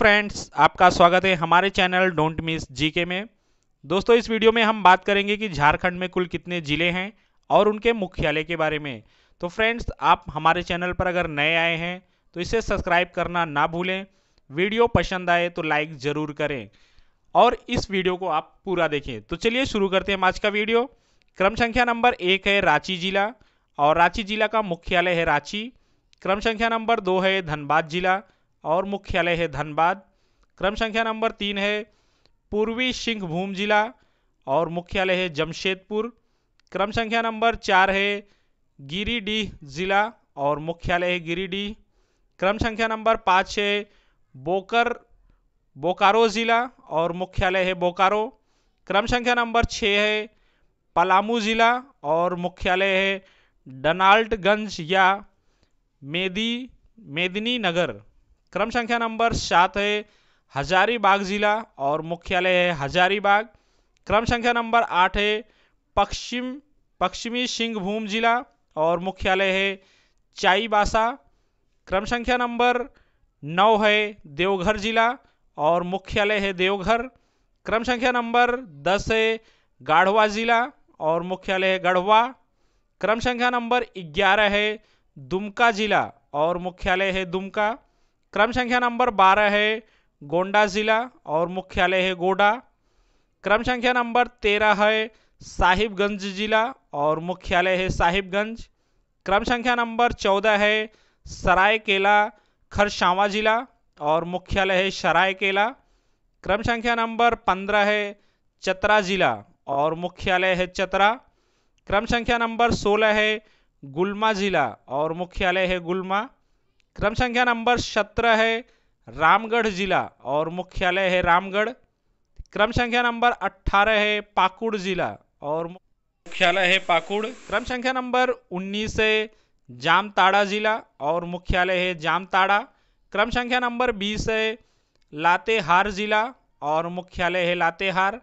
friends आपका स्वागत है हमारे चैनल डोंट मिस जीके में दोस्तों इस वीडियो में हम बात करेंगे कि झारखंड में कुल कितने ज़िले हैं और उनके मुख्यालय के बारे में तो फ्रेंड्स आप हमारे चैनल पर अगर नए आए हैं तो इसे सब्सक्राइब करना ना भूलें वीडियो पसंद आए तो लाइक ज़रूर करें और इस वीडियो को आप पूरा देखें तो चलिए शुरू करते हैं आज का वीडियो क्रम संख्या नंबर एक है रांची जिला और रांची जिला का मुख्यालय है रांची क्रम संख्या नंबर दो है धनबाद जिला और मुख्यालय है धनबाद क्रम संख्या नंबर तीन है पूर्वी सिंहभूम जिला और मुख्यालय है जमशेदपुर क्रम संख्या नंबर चार है गिरीडीह जिला और मुख्यालय है गिरीडीह क्रम संख्या नंबर पाँच है बोकर बोकारो ज़िला और मुख्यालय है बोकारो क्रम संख्या नंबर छः है पलामू ज़िला और मुख्यालय है डनाल्डगंज या मेदी मेदिनी नगर क्रम संख्या नंबर सात है हजारीबाग जिला और मुख्यालय है हजारीबाग क्रम संख्या नंबर आठ है पश्चिम पश्चिमी सिंहभूम जिला और मुख्यालय है चाईबासा क्रम संख्या नंबर नौ है देवघर जिला और मुख्यालय है देवघर क्रम संख्या नंबर दस है गाढ़वा जिला और मुख्यालय है गढ़वा क्रम संख्या नंबर ग्यारह है दुमका जिला और मुख्यालय है दुमका क्रम संख्या नंबर बारह है गोंडा जिला और मुख्यालय है गोडा क्रम संख्या नंबर तेरह है साहिबगंज जिला और मुख्यालय है साहिबगंज क्रम संख्या नंबर चौदह है सरायकेला खरसावा जिला और मुख्यालय है सरायकेला क्रम संख्या नंबर पंद्रह है चतरा जिला और मुख्यालय है चतरा क्रम संख्या नंबर सोलह है गुलमा जिला और मुख्यालय है गुलमा क्रम संख्या नंबर सत्रह है रामगढ़ जिला और मुख्यालय है रामगढ़ क्रम संख्या नंबर अट्ठारह है पाकुड़ जिला और मुख्यालय है पाकुड़ क्रम संख्या नंबर उन्नीस है जामताड़ा जिला और मुख्यालय है जामताड़ा क्रम संख्या नंबर बीस है लातेहार जिला और मुख्यालय है लातेहार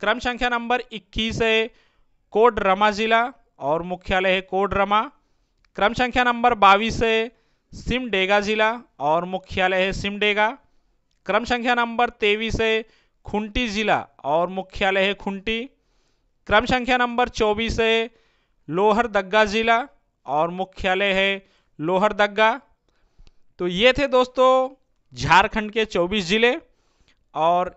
क्रम संख्या नंबर इक्कीस है कोडरमा जिला और मुख्यालय है कोडरमा क्रम संख्या नंबर बाईस है सिमडेगा जिला और मुख्यालय है सिमडेगा क्रम संख्या नंबर तेईस है खुंटी जिला और मुख्यालय है खुंटी क्रम संख्या नंबर चौबीस है लोहरदगा जिला और मुख्यालय है लोहरदगा तो ये थे दोस्तों झारखंड के 24 जिले और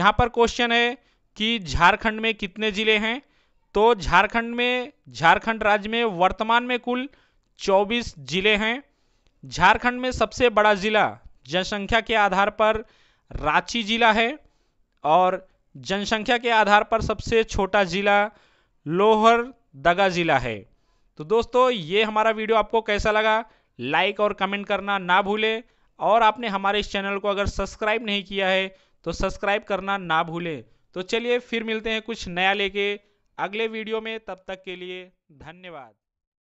यहाँ पर क्वेश्चन है कि झारखंड में कितने जिले हैं तो झारखंड में झारखंड राज्य में वर्तमान में कुल 24 जिले हैं झारखंड में सबसे बड़ा ज़िला जनसंख्या के आधार पर रांची ज़िला है और जनसंख्या के आधार पर सबसे छोटा ज़िला लोहर दगा ज़िला है तो दोस्तों ये हमारा वीडियो आपको कैसा लगा लाइक और कमेंट करना ना भूलें और आपने हमारे इस चैनल को अगर सब्सक्राइब नहीं किया है तो सब्सक्राइब करना ना भूलें तो चलिए फिर मिलते हैं कुछ नया लेके अगले वीडियो में तब तक के लिए धन्यवाद